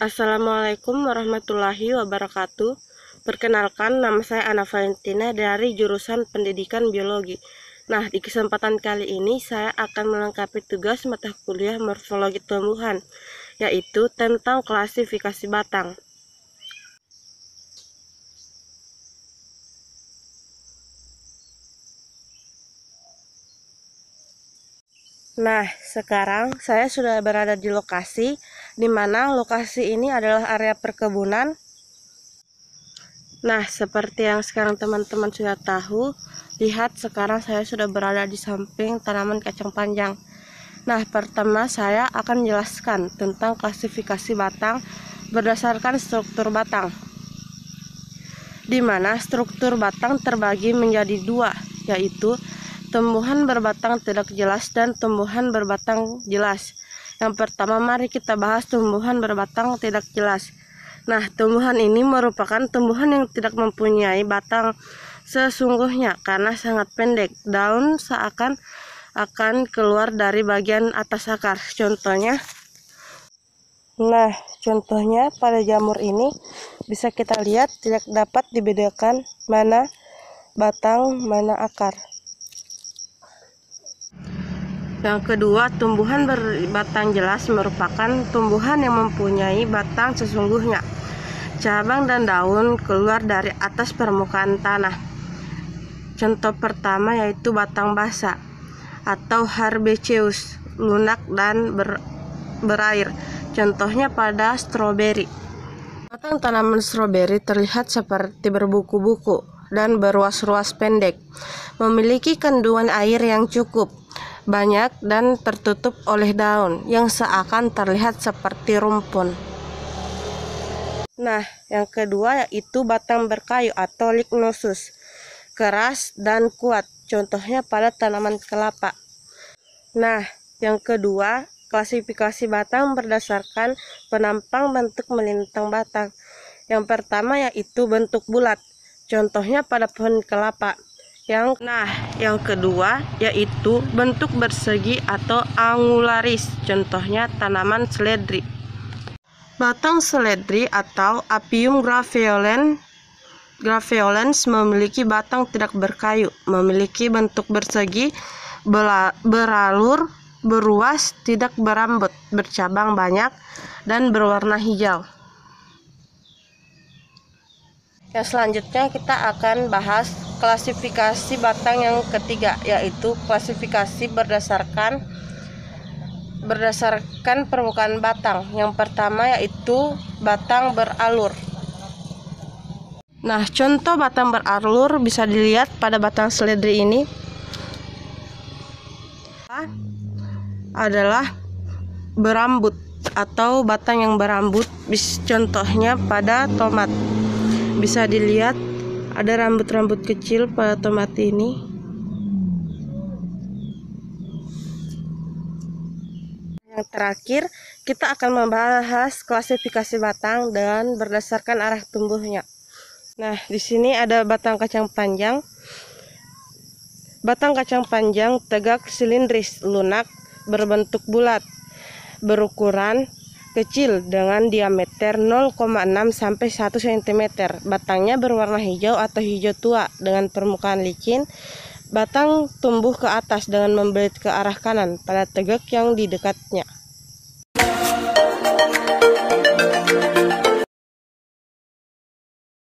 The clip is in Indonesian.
Assalamualaikum warahmatullahi wabarakatuh. Perkenalkan, nama saya Ana Valentina dari jurusan Pendidikan Biologi. Nah, di kesempatan kali ini saya akan melengkapi tugas mata kuliah Morfologi Tumbuhan, yaitu tentang klasifikasi batang. Nah, sekarang saya sudah berada di lokasi di mana lokasi ini adalah area perkebunan. Nah, seperti yang sekarang teman-teman sudah tahu, lihat sekarang saya sudah berada di samping tanaman kacang panjang. Nah, pertama saya akan menjelaskan tentang klasifikasi batang berdasarkan struktur batang. Di mana struktur batang terbagi menjadi dua, yaitu tumbuhan berbatang tidak jelas dan tumbuhan berbatang jelas. Yang pertama mari kita bahas tumbuhan berbatang tidak jelas. Nah, tumbuhan ini merupakan tumbuhan yang tidak mempunyai batang sesungguhnya karena sangat pendek. Daun seakan akan keluar dari bagian atas akar. Contohnya Nah, contohnya pada jamur ini bisa kita lihat tidak dapat dibedakan mana batang, mana akar. Yang kedua, tumbuhan berbatang jelas merupakan tumbuhan yang mempunyai batang sesungguhnya. Cabang dan daun keluar dari atas permukaan tanah. Contoh pertama yaitu batang basah atau herbaceous, lunak dan ber, berair. Contohnya pada stroberi. Batang tanaman stroberi terlihat seperti berbuku-buku dan beruas ruas pendek, memiliki kandungan air yang cukup banyak dan tertutup oleh daun yang seakan terlihat seperti rumpun. Nah, yang kedua yaitu batang berkayu atau lignosus, keras dan kuat, contohnya pada tanaman kelapa. Nah, yang kedua, klasifikasi batang berdasarkan penampang bentuk melintang batang. Yang pertama yaitu bentuk bulat, contohnya pada pohon kelapa. Yang nah, yang kedua yaitu bentuk bersegi atau angularis. Contohnya tanaman seledri. Batang seledri atau Apium graveolens graveolens memiliki batang tidak berkayu, memiliki bentuk bersegi, beralur, beruas, tidak berambut, bercabang banyak, dan berwarna hijau. Yang selanjutnya kita akan bahas klasifikasi batang yang ketiga yaitu klasifikasi berdasarkan berdasarkan permukaan batang. Yang pertama yaitu batang beralur. Nah, contoh batang beralur bisa dilihat pada batang seledri ini adalah berambut atau batang yang berambut. Contohnya pada tomat. Bisa dilihat ada rambut-rambut kecil pada tomat ini yang terakhir kita akan membahas klasifikasi batang dan berdasarkan arah tumbuhnya nah di sini ada batang kacang panjang batang kacang panjang tegak silindris lunak berbentuk bulat berukuran kecil dengan diameter 0,6 sampai 1 cm. Batangnya berwarna hijau atau hijau tua dengan permukaan licin. Batang tumbuh ke atas dengan membelit ke arah kanan pada tegak yang di dekatnya.